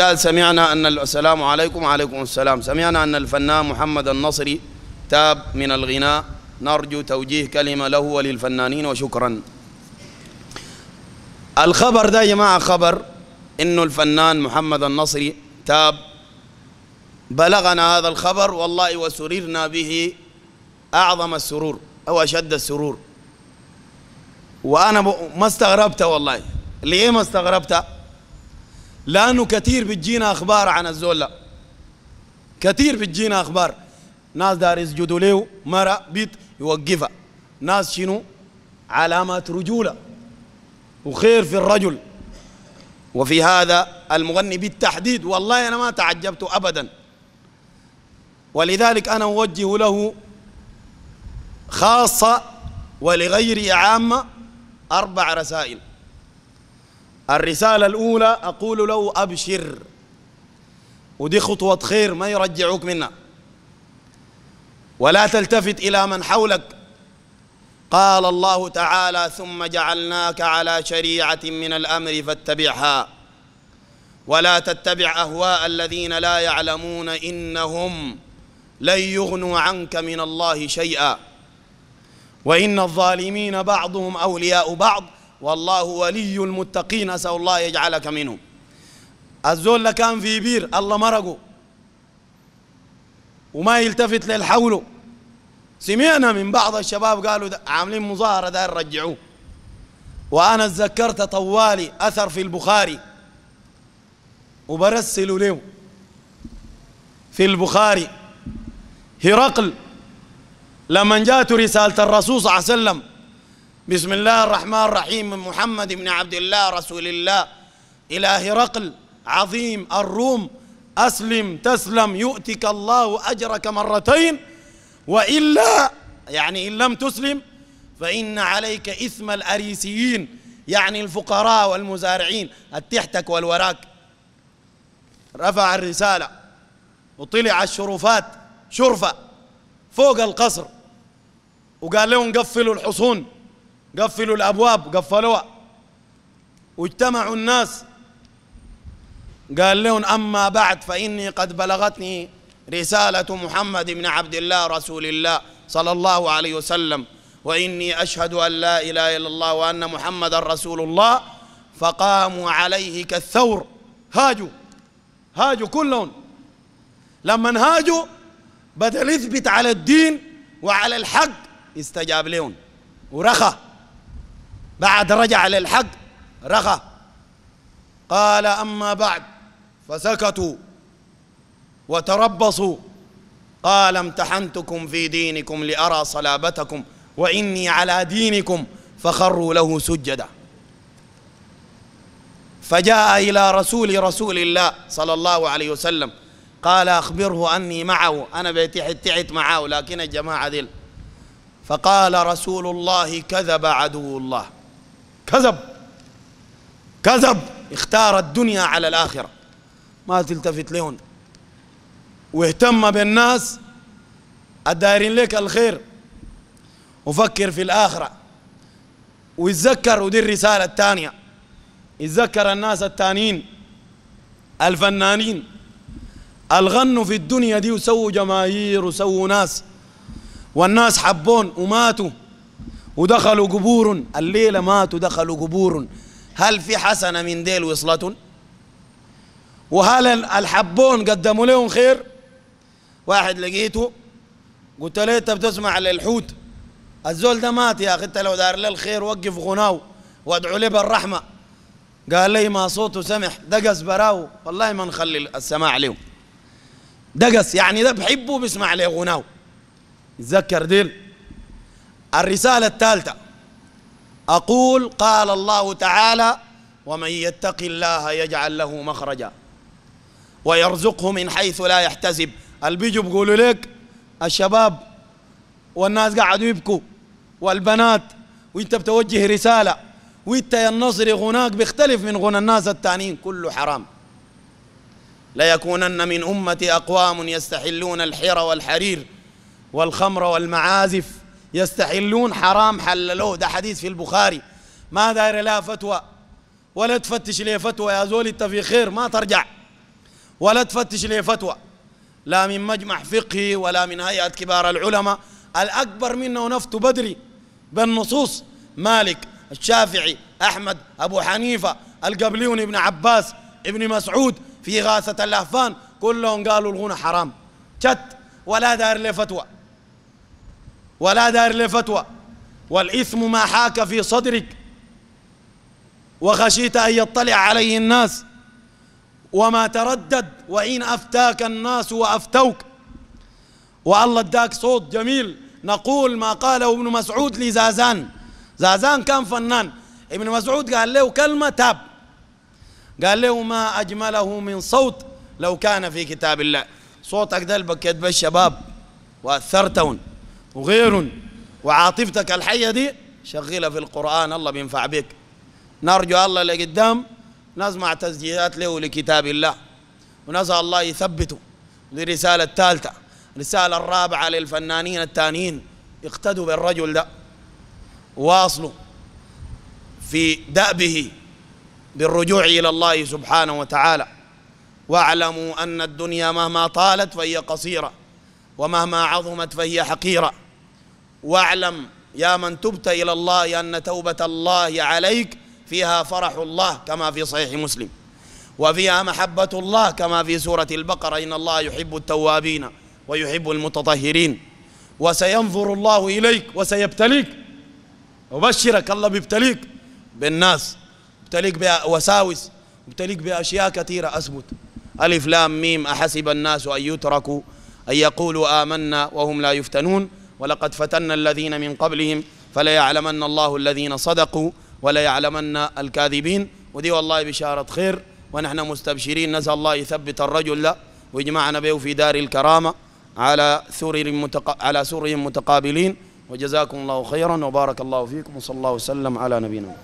قال سمعنا أن السلام عليكم وعليكم السلام سمعنا أن الفنان محمد النصري تاب من الغناء نرجو توجيه كلمة له وللفنانين وشكرا الخبر ده يا جماعة خبر إنه الفنان محمد النصري تاب بلغنا هذا الخبر والله وسررنا به أعظم السرور أو أشد السرور وأنا ما استغربت والله ليه ما استغربت لانه كثير بتجينا اخبار عن الزول كثير بتجينا اخبار ناس دار يسجدوا له مرة بيت يوقفها ناس شنو علامات رجولة وخير في الرجل وفي هذا المغني بالتحديد والله أنا ما تعجبت أبدا ولذلك أنا أوجه له خاصة ولغيري عامة أربع رسائل الرسالة الأولى أقول له أبشر ودي خطوة خير ما يرجعوك منها ولا تلتفت إلى من حولك قال الله تعالى ثم جعلناك على شريعة من الأمر فاتبعها ولا تتبع أهواء الذين لا يعلمون إنهم لن يغنوا عنك من الله شيئا وإن الظالمين بعضهم أولياء بعض والله ولي المتقين أسأل الله يجعلك منهم الزول كان في بير الله مرقه وما يلتفت للحوله سمعنا من بعض الشباب قالوا عاملين مظاهرة ده رجعوه وأنا تذكرت طوالي أثر في البخاري وبرسلوا له في البخاري هرقل لما جاءت رسالة الرسول صلى الله عليه وسلم بسم الله الرحمن الرحيم من محمد بن عبد الله رسول الله إلى هرقل عظيم الروم أسلم تسلم يؤتك الله أجرك مرتين وإلا يعني إن لم تسلم فإن عليك إثم الأريسيين يعني الفقراء والمزارعين التحتك والوراك رفع الرسالة وطلع الشرفات شرفة فوق القصر وقال لهم قفلوا الحصون قفلوا الابواب قفلوها واجتمعوا الناس قال لهم اما بعد فاني قد بلغتني رساله محمد بن عبد الله رسول الله صلى الله عليه وسلم واني اشهد ان لا اله الا الله وان محمدا رسول الله فقاموا عليه كالثور هاجوا هاجوا كلهم لما هاجوا بدل يثبت على الدين وعلى الحق استجاب لهم ورخى بعد رجع للحق رخى قال أما بعد فسكتوا وتربصوا قال امتحنتكم في دينكم لأرى صلابتكم وإني على دينكم فخروا له سجدا فجاء إلى رسول رسول الله صلى الله عليه وسلم قال أخبره أني معه أنا بيتحت تعت معه لكن الجماعة ذل فقال رسول الله كذب عدو الله كذب كذب اختار الدنيا على الآخرة ما تلتفت لهم واهتم بالناس الدايرين لك الخير وفكر في الآخرة ويتذكر ودي الرسالة الثانية يتذكر الناس الثانيين الفنانين الغنوا في الدنيا دي وسووا جماهير وسووا ناس والناس حبون وماتوا ودخلوا قبور الليلة ماتوا دخلوا قبور هل في حسنة من ديل وصلت وهل الحبون قدموا لهم خير واحد لقيته قلت له انت بتسمع للحوت الزول ده مات يا اخي انت لو دار له الخير وقف غناه وادعو له بالرحمه قال لي ما صوته سمح دقس براو والله ما نخلي السماع له دقس يعني ده بحبه بيسمع له غناه تذكر ديل الرسالة الثالثة أقول قال الله تعالى ومن يتق الله يجعل له مخرجا ويرزقه من حيث لا يحتسب البيجو بيقولوا لك الشباب والناس قاعدوا يبكوا والبنات وانت بتوجه رسالة وانت يا النصر غناك بيختلف من غنى الناس التانيين كله حرام ليكونن من أمتي أقوام يستحلون الحر والحرير والخمر والمعازف يستحلون حرام حللوه ده حديث في البخاري ما داير لها فتوى ولا تفتش لي فتوى يا زول انت في خير ما ترجع ولا تفتش لي فتوى لا من مجمع فقهي ولا من هيئة كبار العلماء الأكبر منه نفته بدري بالنصوص مالك الشافعي أحمد أبو حنيفة القبليون ابن عباس ابن مسعود في غاثة الأهفان كلهم قالوا الغنى حرام شت ولا دار لي فتوى ولا دار له فتوى والإثم ما حاك في صدرك وخشيت أن يطلع عليه الناس وما تردد وإن أفتاك الناس وأفتوك والله اداك صوت جميل نقول ما قاله ابن مسعود لزازان زازان كان فنان ابن مسعود قال له كلمة تاب قال له ما أجمله من صوت لو كان في كتاب الله صوتك ده البكيت بالشباب وأثرتهم وغير وعاطفتك الحية دي شغلها في القرآن الله بينفع بك نرجو الله لقدام نسمع تسجيلات له لكتاب الله ونسأل الله يثبته للرسالة الثالثة الرسالة الرابعة للفنانين التانيين اقتدوا بالرجل ده واصلوا في دأبه بالرجوع إلى الله سبحانه وتعالى واعلموا أن الدنيا مهما طالت فهي قصيرة ومهما عظمت فهي حقيرة واعلم يا من تبت إلى الله أن توبة الله عليك فيها فرح الله كما في صحيح مسلم وفيها محبة الله كما في سورة البقرة إن الله يحب التوابين ويحب المتطهرين وسينظر الله إليك وسيبتليك وبشرك الله بيبتليك بالناس يبتليك بوساوس يبتليك بأشياء كثيرة أثبت ألف لام ميم أحسب الناس أن يتركوا أن يقولوا آمنا وهم لا يفتنون ولقد فتنا الذين من قبلهم فليعلمن الله الذين صدقوا وليعلمن الكاذبين ودي والله بشارة خير ونحن مستبشرين نسأل الله يثبت الرجل لا ويجمعنا به في دار الكرامة على سرر متق... على سرر متقابلين وجزاكم الله خيرا وبارك الله فيكم وصلى الله وسلم على نبينا